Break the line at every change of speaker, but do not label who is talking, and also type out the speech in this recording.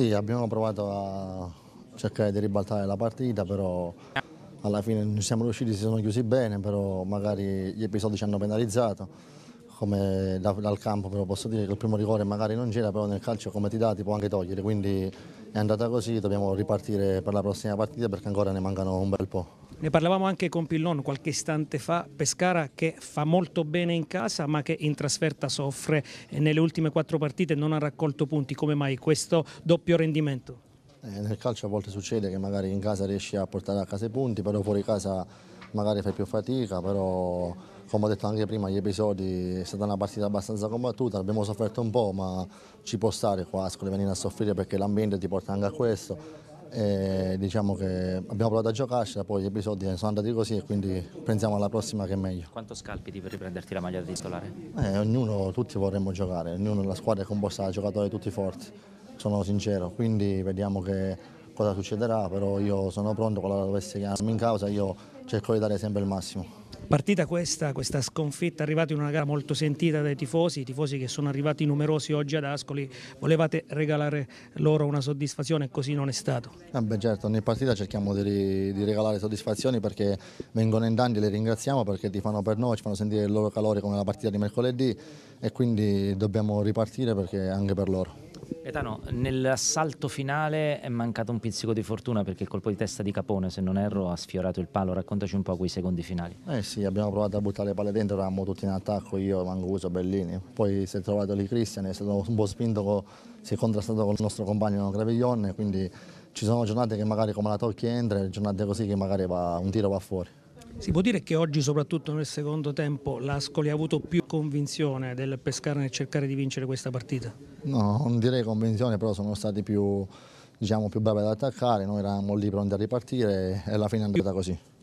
Sì, abbiamo provato a cercare di ribaltare la partita, però alla fine non siamo riusciti, si sono chiusi bene, però magari gli episodi ci hanno penalizzato. Come dal campo però posso dire che il primo rigore magari non c'era, però nel calcio come ti dà ti può anche togliere, quindi è andata così, dobbiamo ripartire per la prossima partita perché ancora ne mancano un bel po'.
Ne parlavamo anche con Pillon qualche istante fa, Pescara che fa molto bene in casa ma che in trasferta soffre e nelle ultime quattro partite non ha raccolto punti, come mai questo doppio rendimento?
Eh, nel calcio a volte succede che magari in casa riesci a portare a casa i punti, però fuori casa magari fai più fatica, però come ho detto anche prima gli episodi è stata una partita abbastanza combattuta, abbiamo sofferto un po' ma ci può stare qua a venire a soffrire perché l'ambiente ti porta anche a questo e diciamo che abbiamo provato a giocarcela, poi gli episodi sono andati così e quindi pensiamo alla prossima che è meglio. Quanto scalpiti per riprenderti la maglia da titolare? Eh, ognuno, tutti vorremmo giocare, ognuno, la squadra è composta da giocatori tutti forti, sono sincero, quindi vediamo che cosa succederà, però io sono pronto, qualora dovesse chiamarmi in causa io cerco di dare sempre il massimo.
Partita questa, questa sconfitta, arrivata in una gara molto sentita dai tifosi, i tifosi che sono arrivati numerosi oggi ad Ascoli, volevate regalare
loro una soddisfazione e così non è stato? Eh beh, certo, ogni partita cerchiamo di, di, regalare soddisfazioni perché vengono in danni e le ringraziamo perché ti fanno per noi, ci fanno sentire il loro calore come la partita di mercoledì e quindi dobbiamo ripartire perché anche per loro.
Gaetano, nell'assalto finale è mancato un pizzico di fortuna perché il colpo di testa di Capone, se non erro, ha sfiorato
il palo. Raccontaci un po' quei secondi finali. Eh sì, abbiamo provato a buttare le palle dentro, eravamo tutti in attacco, io, Manguso, Bellini. Poi si è trovato lì Cristian, è stato un po' spinto, con, si è contrastato con il nostro compagno Graviglione, quindi ci sono giornate che magari come la Tocchi entra e giornate così che magari va, un tiro va fuori.
Si può dire che oggi, soprattutto nel secondo tempo, l'Ascoli ha avuto più convinzione del Pescara nel cercare di vincere questa partita?
No, non direi convinzione, però sono stati più, diciamo, più bravi ad attaccare, noi eravamo lì pronti a ripartire e alla fine è andata così.